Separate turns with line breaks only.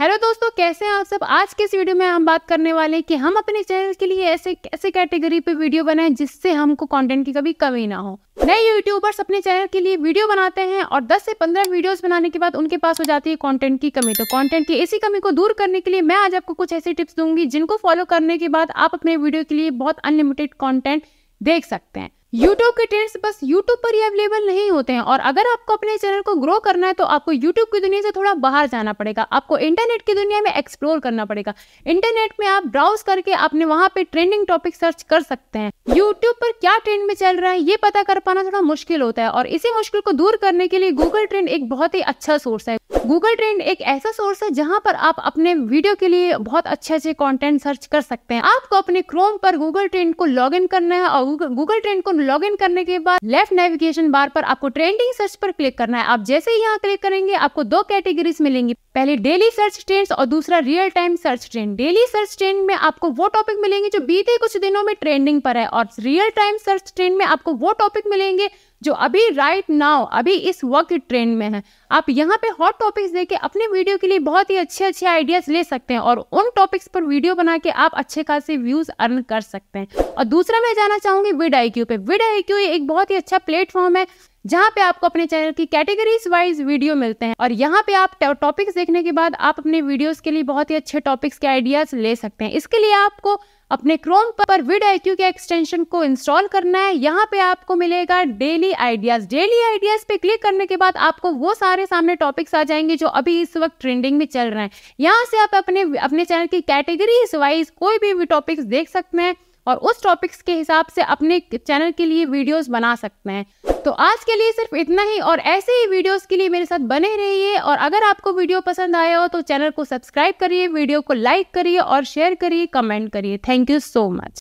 hello दोस्तों कैसे हैं आप सब आज के इस वीडियो में हम बात करने वाले हैं कि हम अपने चैनल के लिए ऐसे कैसे कैटेगरी पे वीडियो बनाएं जिससे हमको कंटेंट की कभी कमी ना हो नए यूट्यूबर्स अपने चैनल के लिए वीडियो बनाते हैं और 10 से 15 वीडियोस बनाने के बाद उनके पास हो जाती है कंटेंट की कमी तो कंटेंट की इसी कमी को दूर करने के लिए मैं आज आपको कुछ ऐसी टिप्स दूंगी जिनको फॉलो करने के बाद आप अपने वीडियो के लिए बहुत अनलिमिटेड कॉन्टेंट देख सकते हैं यूट्यूब के ट्रेंड्स बस यूट्यूब पर ही अवेलेबल नहीं होते हैं और अगर आपको अपने चैनल को ग्रो करना है तो आपको यूट्यूब की दुनिया से थोड़ा बाहर जाना पड़ेगा आपको इंटरनेट की दुनिया में एक्सप्लोर करना पड़ेगा इंटरनेट में आप ब्राउज करके अपने वहां पे ट्रेंडिंग टॉपिक सर्च कर सकते हैं यूट्यूब पर क्या ट्रेंड में चल रहा है ये पता कर पाना थोड़ा मुश्किल होता है और इसी मुश्किल को दूर करने के लिए गूगल ट्रेंड एक बहुत ही अच्छा सोर्स है गूगल ट्रेंड एक ऐसा सोर्स है जहां पर आप अपने वीडियो के लिए बहुत अच्छे अच्छे कंटेंट सर्च कर सकते हैं आपको अपने क्रोम पर गूगल ट्रेंड को लॉग इन करना है और गूगल ट्रेंड को लॉग इन करने के बाद लेफ्ट नेविगेशन बार पर आपको ट्रेंडिंग सर्च पर क्लिक करना है आप जैसे ही यहाँ क्लिक करेंगे आपको दो कैटेगरीज मिलेंगी पहले डेली सर्च ट्रेंड और दूसरा real time search trend daily search trend में आपको वो टॉपिक मिलेंगे जो बीते कुछ दिनों में ट्रेंडिंग पर है और रियल टाइम सर्च ट्रेंड में आपको वो टॉपिक मिलेंगे जो अभी राइट right नाउ अभी इस वक्त ट्रेंड में है आप यहाँ पे हॉट टॉपिक्स देके अपने वीडियो के लिए बहुत ही अच्छे अच्छे आइडियाज ले सकते हैं और उन टॉपिक्स पर वीडियो बना के आप अच्छे खासे व्यूज अर्न कर सकते हैं और दूसरा मैं जाना चाहूंगी विड आई पे विड आई एक बहुत ही अच्छा प्लेटफॉर्म है जहाँ पे आपको अपने चैनल की कैटेगरीज वाइज वीडियो मिलते हैं और यहाँ पे आप टॉपिक्स देखने के बाद आप अपने वीडियोस के लिए बहुत ही अच्छे टॉपिक्स के आइडियाज ले सकते हैं इसके लिए आपको अपने क्रोम पर विड आई के एक्सटेंशन को इंस्टॉल करना है यहाँ पे आपको मिलेगा डेली आइडियाज डेली आइडियाज पे क्लिक करने के बाद आपको वो सारे सामने टॉपिक्स आ जाएंगे जो अभी इस वक्त ट्रेंडिंग में चल रहे हैं यहाँ से आप अपने अपने चैनल की कैटेगरीज वाइज कोई भी टॉपिक्स देख सकते हैं और उस टॉपिक्स के हिसाब से अपने चैनल के लिए वीडियोज बना सकते हैं तो आज के लिए सिर्फ इतना ही और ऐसे ही वीडियोस के लिए मेरे साथ बने रहिए और अगर आपको वीडियो पसंद आया हो तो चैनल को सब्सक्राइब करिए वीडियो को लाइक करिए और शेयर करिए कमेंट करिए थैंक यू सो मच